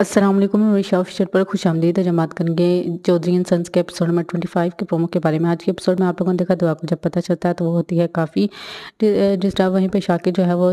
असलम मैं शाफिशर पर खुश आमदीद है जमात करेंगे चौधरी एंड सन्स के एपिसोड नंबर ट्वेंटी फाइव के प्रोमो के बारे में आज के एपिसोड में आप लोगों ने देखा दुआ तो को जब पता चलता है तो वो होती है काफ़ी तरह वहीं पे शाकिर जो है वो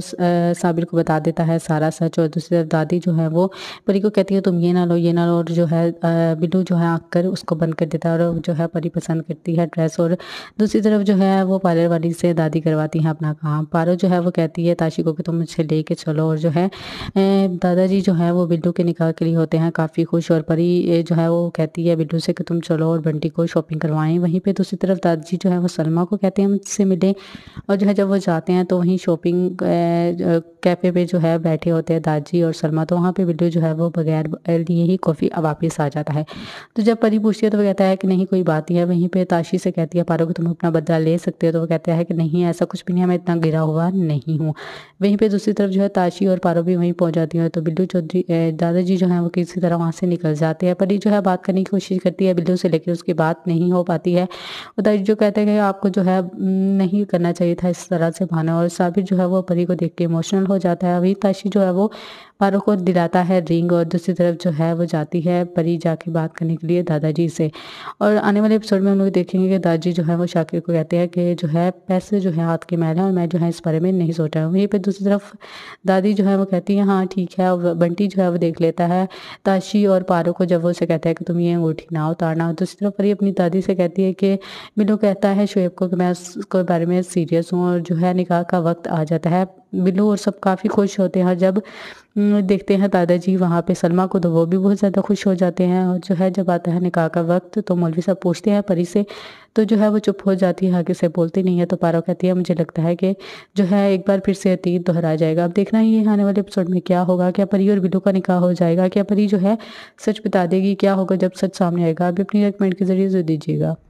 साबिर को बता देता है सारा सच और दूसरी तरफ दादी जो है वो परी को कहती है तुम ये ना लो ये ना लो और जो है बिल्लू जो है आकर कर उसको बंद कर देता है और जो है परी पसंद करती है ड्रेस और दूसरी तरफ जो है वो पार्लर वाली से दादी करवाती हैं अपना काम पारो जो है वो कहती है ताशी को कि तुम मुझे ले के चलो और जो है दादाजी जो है वो बिल्लू के निकाह के लिए होते हैं काफ़ी खुश और परी जो है वो कहती है बिड्डू से कि तुम चलो और बंटी को शॉपिंग करवाएं वहीं पे दूसरी तरफ दादाजी जो है वो सलमा को कहते हैं उनसे मिलें और जो है जब वो जाते हैं तो वहीं शॉपिंग कैफ़े पे जो है बैठे होते हैं दादाजी और सलमा तो वहाँ पर बिड्डू जो है वो बगैर लिए ही कॉफ़ी वापस आ जाता है तो जब परी पूछती है तो वो कहता है कि नहीं कोई बात नहीं है वहीं पर ताशी से कहती है पारो कि तुम अपना बदला ले सकते हो तो वो कहता है कि नहीं ऐसा कुछ भी नहीं है मैं इतना गिरा हुआ नहीं हूँ वहीं पर दूसरी तरफ जो है ताशी और पारो भी वहीं पहुँच जाती है तो बिल्डू चौधरी दादाजी जो है वो किसी तरह वहाँ से निकल जाते हैं परी जो है बात करने की कोशिश करती है बिल्लू से लेकिन उसकी बात नहीं हो पाती है उधर जो कहते हैं कि आपको जो है नहीं करना चाहिए था इस तरह से भाना और साबिर जो है वो परी को देख के इमोशनल हो जाता है वही ताशी जो है वो पारो को दिलाता है रिंग और दूसरी तरफ जो है वो जाती है परी जाके बात करने के लिए दादाजी से और आने वाले एपिसोड में हम लोग देखेंगे कि दादाजी जो है वो शाकिर को कहते हैं कि जो है पैसे जो है हाथ के मैल हैं और मैं जो है इस बारे में नहीं सोचा हूँ वहीं पर दूसरी तरफ दादी जो है वो कहती है हाँ ठीक है बंटी जो है वो देख लेता है है ताशी और पारो को जब वो उसे कहता है कि तुम ये अंगूठी ना उतारना दूसरी तरफ परी अपनी दादी से कहती है कि मिलो कहता है शुएब को कि मैं उसके बारे में सीरियस हूँ और जो है निकाह का वक्त आ जाता है बिल्लू और सब काफ़ी खुश होते हैं जब देखते हैं दादाजी वहाँ पे सलमा को तो वो भी बहुत ज़्यादा खुश हो जाते हैं और जो है जब आता है निकाह का वक्त तो मौलवी साहब पूछते हैं परी से तो जो है वो चुप हो जाती है आगे से बोलती नहीं है तो पारा कहती है मुझे लगता है कि जो है एक बार फिर से अतीत दोहरा जाएगा अब देखना ये आने वाले एपिसोड में क्या होगा क्या परी और बिल्लू का निकाह हो जाएगा क्या परी जो है सच बता देगी क्या होगा जब सच सामने आएगा अभी अपनी रिकमेंट के जरिए जो दीजिएगा